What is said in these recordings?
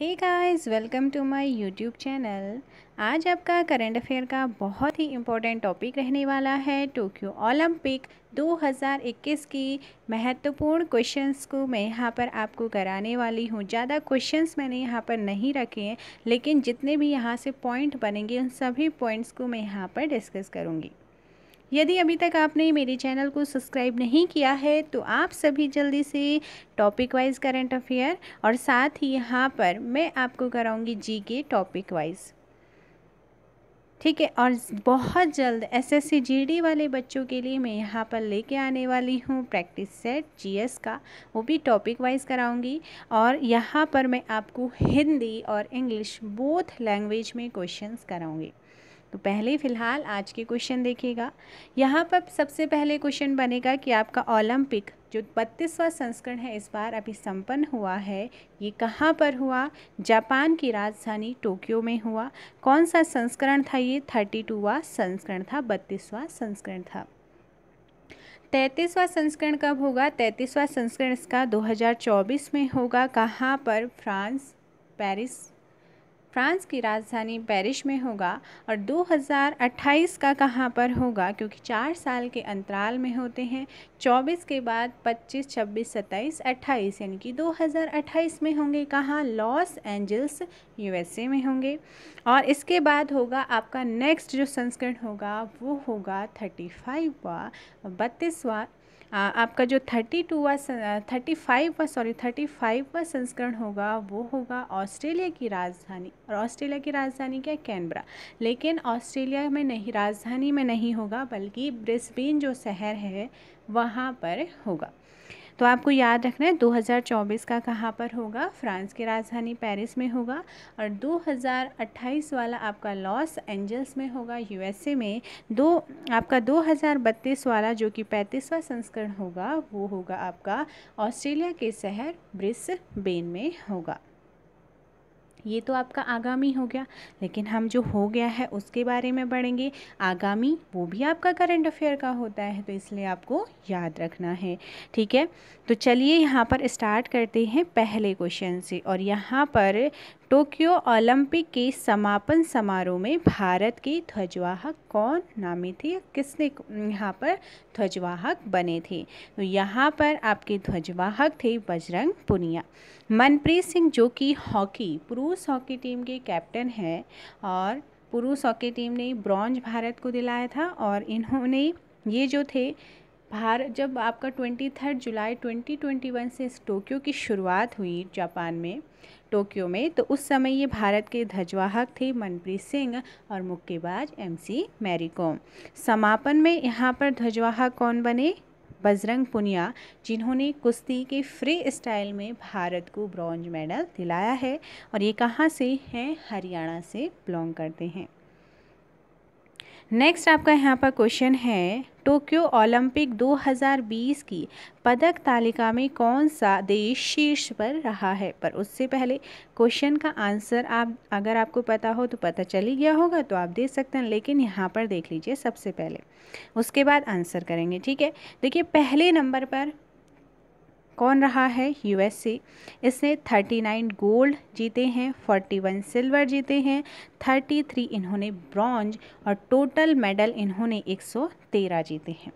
hey guys welcome to my YouTube channel आज आपका current affair का बहुत ही इम्पोर्टेंट टॉपिक रहने वाला है टोक्यो ओलंपिक 2021 की महत्वपूर्ण क्वेश्चंस को मैं यहाँ पर आपको कराने वाली हूँ ज़्यादा क्वेश्चंस मैंने यहाँ पर नहीं रखे हैं लेकिन जितने भी यहाँ से पॉइंट बनेंगे उन सभी पॉइंट्स को मैं यहाँ पर डिस्कस करूँगी यदि अभी तक आपने मेरे चैनल को सब्सक्राइब नहीं किया है तो आप सभी जल्दी से टॉपिक वाइज करंट अफेयर और साथ ही यहाँ पर मैं आपको कराऊंगी जी के टॉपिक वाइज ठीक है और बहुत जल्द एसएससी जीडी वाले बच्चों के लिए मैं यहाँ पर लेके आने वाली हूँ प्रैक्टिस सेट जीएस का वो भी टॉपिक वाइज कराऊंगी और यहाँ पर मैं आपको हिंदी और इंग्लिश बोथ लैंग्वेज में क्वेश्चंस कराऊंगी तो पहले फ़िलहाल आज के क्वेश्चन देखिएगा यहाँ पर सबसे पहले क्वेश्चन बनेगा कि आपका ओलंपिक जो बत्तीसवां संस्करण है इस बार अभी संपन्न हुआ है ये कहाँ पर हुआ जापान की राजधानी टोक्यो में हुआ कौन सा संस्करण था ये थर्टी टूवा संस्करण था बत्तीसवां संस्करण था तैंतीसवां संस्करण कब होगा तैंतीसवां संस्करण इसका 2024 में होगा कहाँ पर फ्रांस पेरिस फ्रांस की राजधानी पेरिस में होगा और 2028 का कहाँ पर होगा क्योंकि चार साल के अंतराल में होते हैं 24 के बाद 25, 26, 27, 28 यानी कि 2028 में होंगे कहाँ लॉस एंजल्स यूएसए में होंगे और इसके बाद होगा आपका नेक्स्ट जो संस्करण होगा वो होगा थर्टी फाइववा बत्तीसवा आपका जो थर्टी टूवा थर्टी फाइववा सॉरी थर्टी फाइववा संस्करण होगा वो होगा ऑस्ट्रेलिया की राजधानी और ऑस्ट्रेलिया की राजधानी क्या कैनबरा लेकिन ऑस्ट्रेलिया में नहीं राजधानी में नहीं होगा बल्कि ब्रिस्बेन जो शहर है वहाँ पर होगा तो आपको याद रखना है 2024 का कहाँ पर होगा फ्रांस की राजधानी पेरिस में होगा और 2028 वाला आपका लॉस एंजल्स में होगा यूएसए में दो आपका 2032 वाला जो कि पैंतीसवा संस्करण होगा वो होगा आपका ऑस्ट्रेलिया के शहर ब्रिसबेन में होगा ये तो आपका आगामी हो गया लेकिन हम जो हो गया है उसके बारे में पढ़ेंगे आगामी वो भी आपका करंट अफेयर का होता है तो इसलिए आपको याद रखना है ठीक है तो चलिए यहाँ पर स्टार्ट करते हैं पहले क्वेश्चन से और यहाँ पर टोक्यो ओलंपिक के समापन समारोह में भारत के ध्वजवाहक कौन नामी थे किसने यहाँ पर ध्वजवाहक बने थे तो यहाँ पर आपके ध्वजवाहक थे बजरंग पुनिया मनप्रीत सिंह जो कि हॉकी पुरुष हॉकी टीम के कैप्टन हैं और पुरुष हॉकी टीम ने ब्रॉन्ज भारत को दिलाया था और इन्होंने ये जो थे भारत जब आपका twenty third July twenty twenty one से इस टोक्यो की शुरुआत हुई जापान में टोक्यो में तो उस समय ये भारत के ध्वजवाहक थे मनप्रीत सिंह और मुक्केबाज एमसी मैरीकॉम समापन में यहाँ पर ध्वजवाहक कौन बने बजरंग पुनिया जिन्होंने कुश्ती के फ्री स्टाइल में भारत को ब्रॉन्ज मेडल दिलाया है और ये कहाँ से हैं हरियाणा से बिलोंग करते हैं नेक्स्ट आपका यहाँ पर क्वेश्चन है टोक्यो ओलंपिक 2020 की पदक तालिका में कौन सा देश शीर्ष पर रहा है पर उससे पहले क्वेश्चन का आंसर आप अगर आपको पता हो तो पता चल ही गया होगा तो आप देख सकते हैं लेकिन यहाँ पर देख लीजिए सबसे पहले उसके बाद आंसर करेंगे ठीक है देखिए पहले नंबर पर कौन रहा है यूएसए इसने 39 गोल्ड जीते हैं 41 सिल्वर जीते हैं 33 इन्होंने ब्रॉन्ज और टोटल मेडल इन्होंने 113 जीते हैं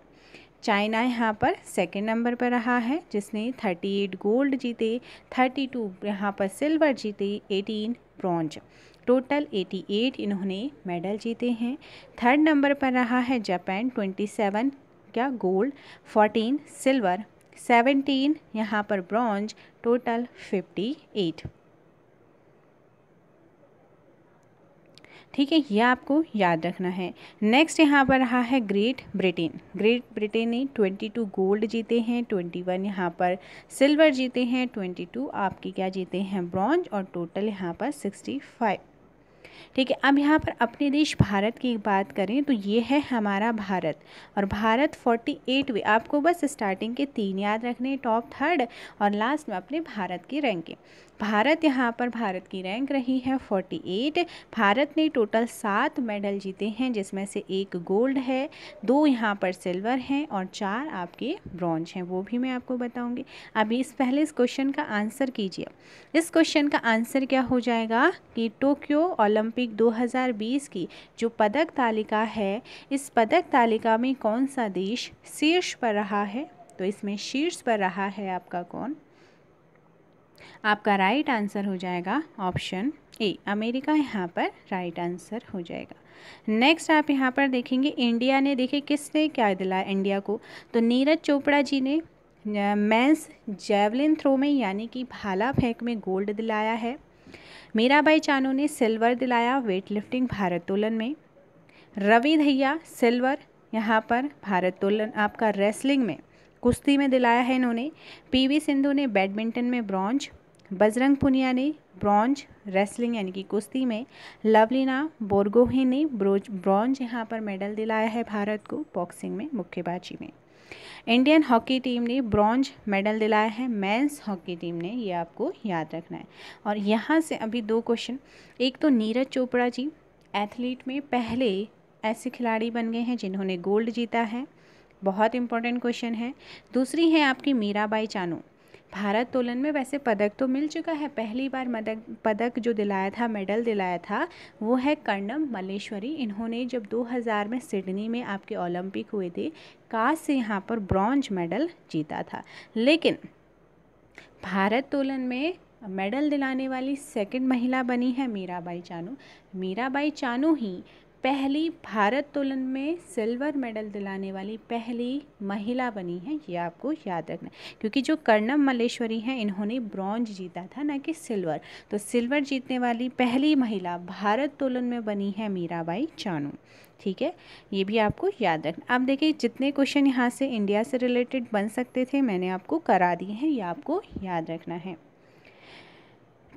चाइना यहाँ पर सेकंड नंबर पर रहा है जिसने 38 गोल्ड जीते 32 टू यहाँ पर सिल्वर जीते 18 ब्रॉन्ज टोटल 88 इन्होंने मेडल जीते हैं थर्ड नंबर पर रहा है जापान 27 क्या गोल्ड 14 सिल्वर सेवेंटीन यहाँ पर ब्रॉन्ज टोटल फिफ्टी एट ठीक है ये आपको याद रखना है नेक्स्ट यहाँ पर रहा है ग्रेट ब्रिटेन ग्रेट ब्रिटेन ने ट्वेंटी टू गोल्ड जीते हैं ट्वेंटी वन यहाँ पर सिल्वर जीते हैं ट्वेंटी टू आपके क्या जीते हैं ब्रॉन्ज और टोटल यहाँ पर सिक्सटी फाइव ठीक है अब यहाँ पर अपने देश भारत की बात करें तो ये है हमारा भारत और भारत फोर्टी एटवे आपको बस स्टार्टिंग के तीन याद रखने टॉप थर्ड और लास्ट में अपने भारत की रैंकिंग भारत यहाँ पर भारत की रैंक रही है 48 भारत ने टोटल सात मेडल जीते हैं जिसमें से एक गोल्ड है दो यहाँ पर सिल्वर हैं और चार आपके ब्रॉन्ज हैं वो भी मैं आपको बताऊँगी अभी इस पहले इस क्वेश्चन का आंसर कीजिए इस क्वेश्चन का आंसर क्या हो जाएगा कि टोक्यो ओलंपिक 2020 की जो पदक तालिका है इस पदक तालिका में कौन सा देश शीर्ष पर रहा है तो इसमें शीर्ष पर रहा है आपका कौन आपका राइट आंसर हो जाएगा ऑप्शन ए अमेरिका यहाँ पर राइट आंसर हो जाएगा नेक्स्ट आप यहाँ पर देखेंगे इंडिया ने देखे किसने क्या दिलाया इंडिया को तो नीरज चोपड़ा जी ने मैंस जेवलिन थ्रो में यानी कि भाला फेंक में गोल्ड दिलाया है मीराबाई चानू ने सिल्वर दिलाया वेट लिफ्टिंग भारत्तोलन में रवि धैया सिल्वर यहाँ पर भारत्तोलन आपका रेसलिंग में कुश्ती में दिलाया है इन्होंने पीवी सिंधु ने बैडमिंटन में ब्रॉन्ज बजरंग पुनिया ने ब्रॉन्ज रेसलिंग यानी कि कुश्ती में लवलीना बोरगोही ने ब्रॉन्ज यहाँ पर मेडल दिलाया है भारत को बॉक्सिंग में मुक्केबाजी में इंडियन हॉकी टीम ने ब्रॉन्ज मेडल दिलाया है मेंस हॉकी टीम ने ये आपको याद रखना है और यहाँ से अभी दो क्वेश्चन एक तो नीरज चोपड़ा जी एथलीट में पहले ऐसे खिलाड़ी बन गए हैं जिन्होंने गोल्ड जीता है बहुत इंपॉर्टेंट क्वेश्चन है दूसरी है आपकी मीराबाई चानू भारत तोलन में वैसे पदक तो मिल चुका है पहली बार मदक पदक जो दिलाया था मेडल दिलाया था वो है कर्णम मलेश्वरी इन्होंने जब 2000 में सिडनी में आपके ओलंपिक हुए थे का से यहाँ पर ब्रॉन्ज मेडल जीता था लेकिन भारत तोलन में मेडल दिलाने वाली सेकंड महिला बनी है मीराबाई चानू मीराबाई चानू ही पहली भारत तोलन में सिल्वर मेडल दिलाने वाली पहली महिला बनी है ये आपको याद रखना क्योंकि जो कर्णम मलेश्वरी हैं इन्होंने ब्रॉन्ज जीता था ना कि सिल्वर तो सिल्वर जीतने वाली पहली महिला भारत तोलन में बनी है मीराबाई चानू ठीक है ये भी आपको याद रखना आप देखिए जितने क्वेश्चन यहाँ से इंडिया से रिलेटेड बन सकते थे मैंने आपको करा दिए हैं ये आपको याद रखना है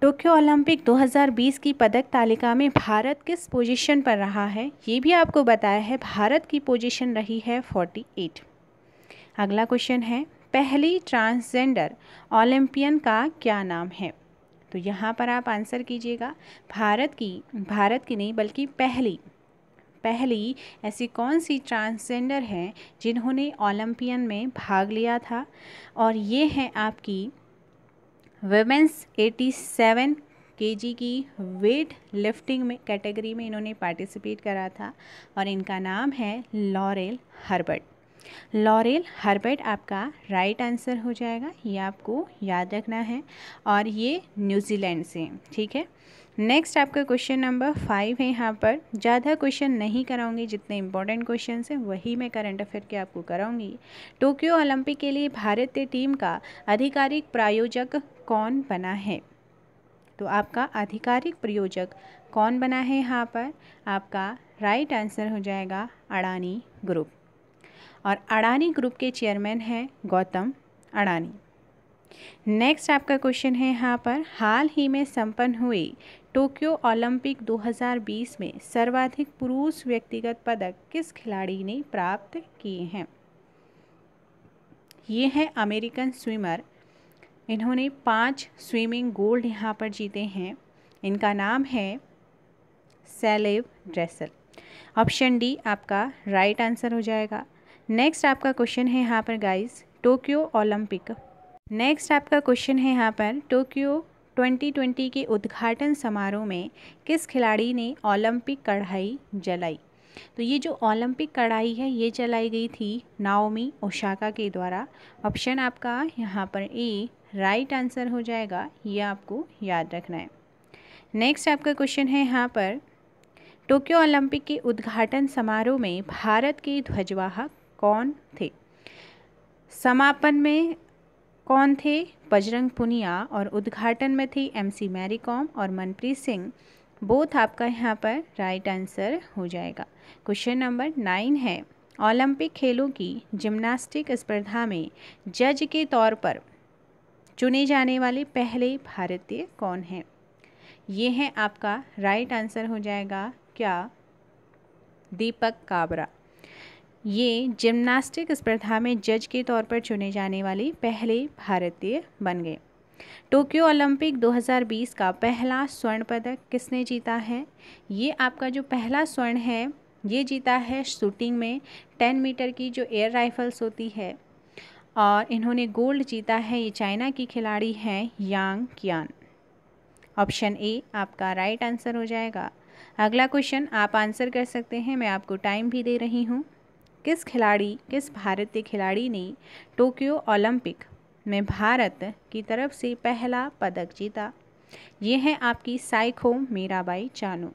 टोक्यो ओलंपिक 2020 की पदक तालिका में भारत किस पोजीशन पर रहा है ये भी आपको बताया है भारत की पोजीशन रही है 48 अगला क्वेश्चन है पहली ट्रांसजेंडर ओलंपियन का क्या नाम है तो यहाँ पर आप आंसर कीजिएगा भारत की भारत की नहीं बल्कि पहली पहली ऐसी कौन सी ट्रांसजेंडर हैं जिन्होंने ओलंपियन में भाग लिया था और ये हैं आपकी वेमेंस 87 केजी की वेट लिफ्टिंग में कैटेगरी में इन्होंने पार्टिसिपेट करा था और इनका नाम है लॉरेल हर्बर्ट लॉरेल हर्बर्ट आपका राइट आंसर हो जाएगा ये आपको याद रखना है और ये न्यूजीलैंड से ठीक है नेक्स्ट आपका क्वेश्चन नंबर फाइव है यहाँ पर ज़्यादा क्वेश्चन नहीं कराऊंगी जितने इंपॉर्टेंट क्वेश्चन हैं वही मैं करंट अफेयर के आपको कराऊंगी टोक्यो ओलंपिक के लिए भारतीय टीम का आधिकारिक प्रायोजक कौन बना है तो आपका आधिकारिक प्रायोजक कौन बना है यहाँ पर आपका राइट आंसर हो जाएगा अडानी ग्रुप और अडानी ग्रुप के चेयरमैन हैं गौतम अडानी नेक्स्ट आपका क्वेश्चन है यहाँ पर हाल ही में संपन्न हुई टोक्यो ओलंपिक 2020 में सर्वाधिक पुरुष व्यक्तिगत पदक किस खिलाड़ी ने प्राप्त किए हैं ये हैं अमेरिकन स्विमर इन्होंने पांच स्विमिंग गोल्ड यहाँ पर जीते हैं इनका नाम है सेलेव ड्रेसल ऑप्शन डी आपका राइट right आंसर हो जाएगा नेक्स्ट आपका क्वेश्चन है यहाँ पर गाइस टोक्यो ओलंपिक नेक्स्ट आपका क्वेश्चन है यहाँ पर टोक्यो 2020 के उद्घाटन समारोह में किस खिलाड़ी ने ओलंपिक कढ़ाई जलाई तो ये जो ओलंपिक कढ़ाई है ये जलाई गई थी नाओमी ओशाका के द्वारा ऑप्शन आपका यहाँ पर ए राइट आंसर हो जाएगा ये आपको याद रखना है नेक्स्ट आपका क्वेश्चन है यहाँ पर टोक्यो ओलंपिक के उद्घाटन समारोह में भारत के ध्वजवाहक कौन थे समापन में कौन थे बजरंग पुनिया और उद्घाटन में थी एमसी मैरी कॉम और मनप्रीत सिंह बोथ आपका यहाँ पर राइट आंसर हो जाएगा क्वेश्चन नंबर नाइन है ओलंपिक खेलों की जिम्नास्टिक स्पर्धा में जज के तौर पर चुने जाने वाले पहले भारतीय कौन हैं ये है आपका राइट आंसर हो जाएगा क्या दीपक काबरा ये जिम्नास्टिक स्पर्धा में जज के तौर पर चुने जाने वाले पहले भारतीय बन गए टोक्यो ओलंपिक 2020 का पहला स्वर्ण पदक किसने जीता है ये आपका जो पहला स्वर्ण है ये जीता है शूटिंग में 10 मीटर की जो एयर राइफल्स होती है और इन्होंने गोल्ड जीता है ये चाइना की खिलाड़ी हैं यांग कियान ऑप्शन ए आपका राइट आंसर हो जाएगा अगला क्वेश्चन आप आंसर कर सकते हैं मैं आपको टाइम भी दे रही हूँ किस खिलाड़ी किस भारतीय खिलाड़ी ने टोक्यो ओलंपिक में भारत की तरफ से पहला पदक जीता ये है आपकी साइको मीराबाई चानू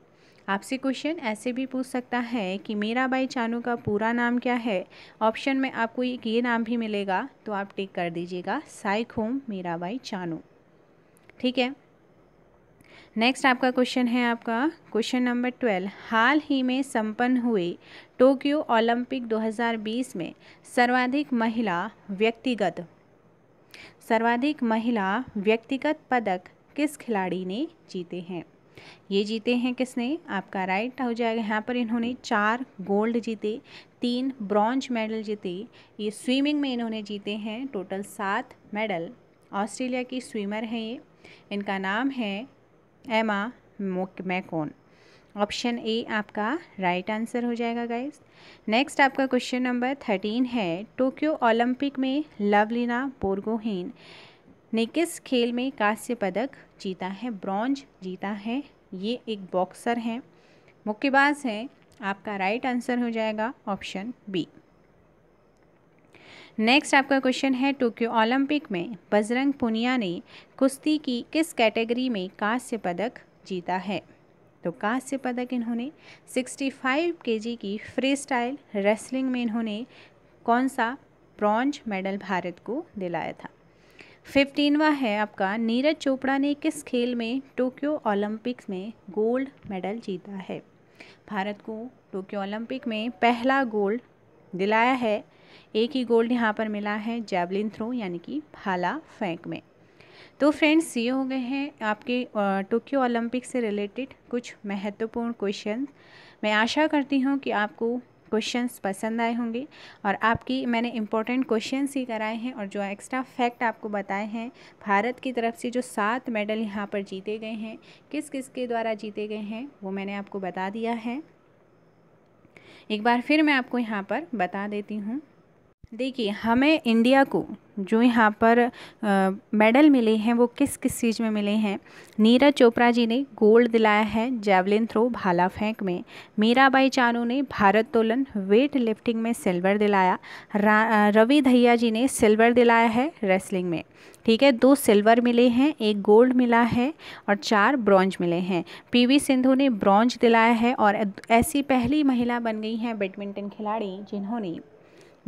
आपसे क्वेश्चन ऐसे भी पूछ सकता है कि मीराबाई चानू का पूरा नाम क्या है ऑप्शन में आपको एक ये नाम भी मिलेगा तो आप टिक कर दीजिएगा साइकोम मीराबाई चानू ठीक है नेक्स्ट आपका क्वेश्चन है आपका क्वेश्चन नंबर ट्वेल्व हाल ही में संपन्न हुए टोक्यो ओलंपिक 2020 में सर्वाधिक महिला व्यक्तिगत सर्वाधिक महिला व्यक्तिगत पदक किस खिलाड़ी ने जीते हैं ये जीते हैं किसने आपका राइट हो जाएगा यहाँ पर इन्होंने चार गोल्ड जीते तीन ब्रॉन्ज मेडल जीते ये स्विमिंग में इन्होंने जीते हैं टोटल सात मेडल ऑस्ट्रेलिया की स्विमर हैं ये इनका नाम है एम आ मैं कौन ऑप्शन ए आपका राइट right आंसर हो जाएगा गाइज नेक्स्ट आपका क्वेश्चन नंबर थर्टीन है टोक्यो ओलंपिक में लवलीना बोर्गोहेन ने किस खेल में कांस्य पदक जीता है ब्रॉन्ज जीता है ये एक बॉक्सर हैं मुक्केबाज हैं आपका राइट right आंसर हो जाएगा ऑप्शन बी नेक्स्ट आपका क्वेश्चन है टोक्यो ओलंपिक में बजरंग पुनिया ने कुश्ती की किस कैटेगरी में कांस्य पदक जीता है तो कांस्य पदक इन्होंने 65 केजी की फ्री स्टाइल रेसलिंग में इन्होंने कौन सा ब्रॉन्ज मेडल भारत को दिलाया था फिफ्टीनवा है आपका नीरज चोपड़ा ने किस खेल में टोक्यो ओलंपिक्स में गोल्ड मेडल जीता है भारत को टोक्यो ओलंपिक में पहला गोल्ड दिलाया है एक ही गोल्ड यहाँ पर मिला है जैवलिन थ्रो यानी कि भाला फेंक में तो फ्रेंड्स ये हो गए हैं आपके टोक्यो ओलंपिक से रिलेटेड कुछ महत्वपूर्ण क्वेश्चन मैं आशा करती हूँ कि आपको क्वेश्चंस पसंद आए होंगे और आपकी मैंने इंपॉर्टेंट क्वेश्चंस ही कराए हैं और जो एक्स्ट्रा फैक्ट आपको बताए हैं भारत की तरफ से जो सात मेडल यहाँ पर जीते गए हैं किस किस के द्वारा जीते गए हैं वो मैंने आपको बता दिया है एक बार फिर मैं आपको यहाँ पर बता देती हूँ देखिए हमें इंडिया को जो यहाँ पर आ, मेडल मिले हैं वो किस किस चीज़ में मिले हैं नीरज चोपड़ा जी ने गोल्ड दिलाया है जैवलिन थ्रो भाला फेंक में मीराबाई चानू ने भारत तोलन वेट लिफ्टिंग में सिल्वर दिलाया रवि धैया जी ने सिल्वर दिलाया है रेसलिंग में ठीक है दो सिल्वर मिले हैं एक गोल्ड मिला है और चार ब्रॉन्ज मिले हैं पीवी सिंधु ने ब्रॉन्ज दिलाया है और ऐसी पहली महिला बन गई हैं बैडमिंटन खिलाड़ी जिन्होंने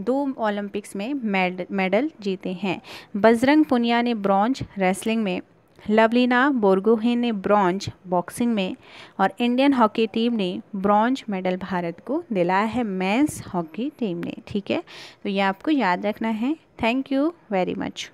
दो ओलंपिक्स में मेड, मेडल जीते हैं बजरंग पुनिया ने ब्रॉन्ज रेसलिंग में लवलीना बोरगोहे ने ब्रॉन्ज बॉक्सिंग में और इंडियन हॉकी टीम ने ब्रॉन्ज मेडल भारत को दिलाया है मेंस हॉकी टीम ने ठीक है तो ये आपको याद रखना है थैंक यू वेरी मच